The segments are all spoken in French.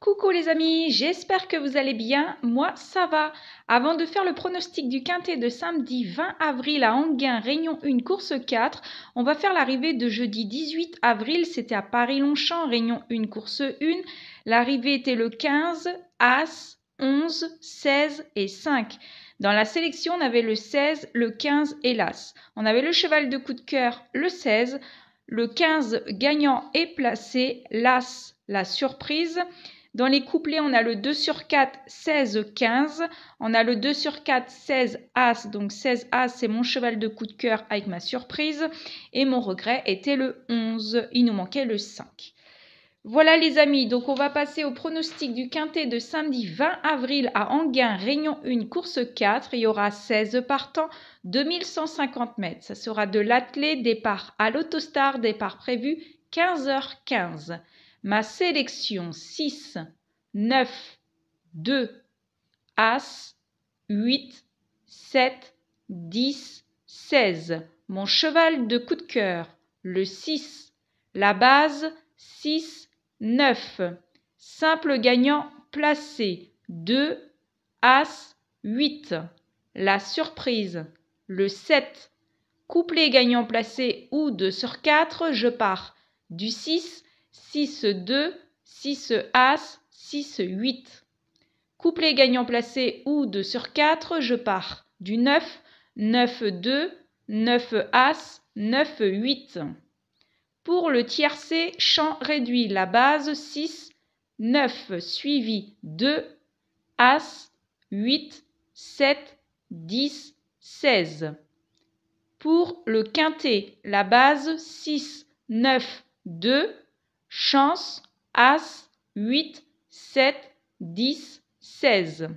Coucou les amis, j'espère que vous allez bien, moi ça va. Avant de faire le pronostic du quintet de samedi 20 avril à Anguin, Réunion 1, course 4, on va faire l'arrivée de jeudi 18 avril, c'était à Paris-Longchamp, Réunion 1, course 1. L'arrivée était le 15, As, 11, 16 et 5. Dans la sélection, on avait le 16, le 15 et l'As. On avait le cheval de coup de cœur, le 16, le 15 gagnant et placé, l'As, la surprise. Dans les couplets, on a le 2 sur 4, 16, 15. On a le 2 sur 4, 16, As. Donc 16, As, c'est mon cheval de coup de cœur avec ma surprise. Et mon regret était le 11. Il nous manquait le 5. Voilà les amis, donc on va passer au pronostic du quintet de samedi 20 avril à Anguin, Réunion 1, course 4. Il y aura 16 partants, 2150 mètres. Ça sera de l'athlé, départ à l'autostar, départ prévu 15h15. Ma sélection 6, 9, 2, As, 8, 7, 10, 16. Mon cheval de coup de cœur, le 6. La base, 6, 9. Simple gagnant placé, 2, As, 8. La surprise, le 7. Couplet gagnant placé ou 2 sur 4, je pars du 6 6, 2, 6, As, 6, 8. Couplet gagnant placé ou 2 sur 4, je pars du 9, 9, 2, 9, As, 9, 8. Pour le tiercé, champ réduit, la base 6, 9 suivi 2, As, 8, 7, 10, 16. Pour le quintet, la base 6, 9, 2, chance, As, 8, 7, 10, 16.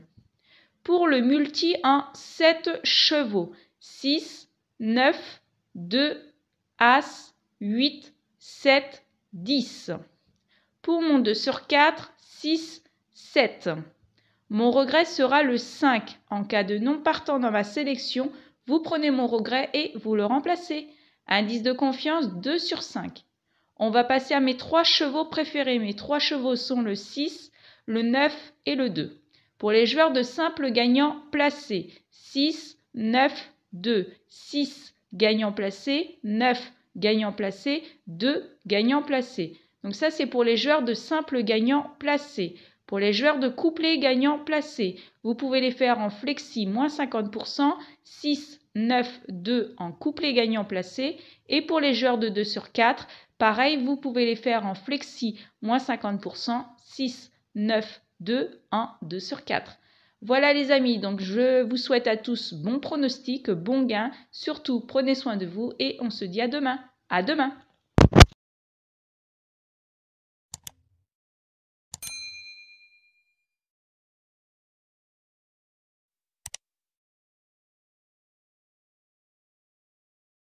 Pour le multi en 7 chevaux, 6, 9, 2, As, 8, 7, 10. Pour mon 2 sur 4, 6, 7. Mon regret sera le 5. En cas de non partant dans ma sélection, vous prenez mon regret et vous le remplacez. Indice de confiance 2 sur 5. On va passer à mes trois chevaux préférés. Mes trois chevaux sont le 6, le 9 et le 2. Pour les joueurs de simple gagnant placé, 6, 9, 2. 6 gagnant placé, 9 gagnant placé, 2 gagnant placé. Donc ça c'est pour les joueurs de simple gagnant placé. Pour les joueurs de couplet gagnant placés, vous pouvez les faire en flexi moins 50%, 6, 9, 2 en couplet gagnant placé. Et pour les joueurs de 2 sur 4, pareil, vous pouvez les faire en flexi moins 50%, 6, 9, 2 en 2 sur 4. Voilà les amis, donc je vous souhaite à tous bon pronostic, bon gain, surtout prenez soin de vous et on se dit à demain. À demain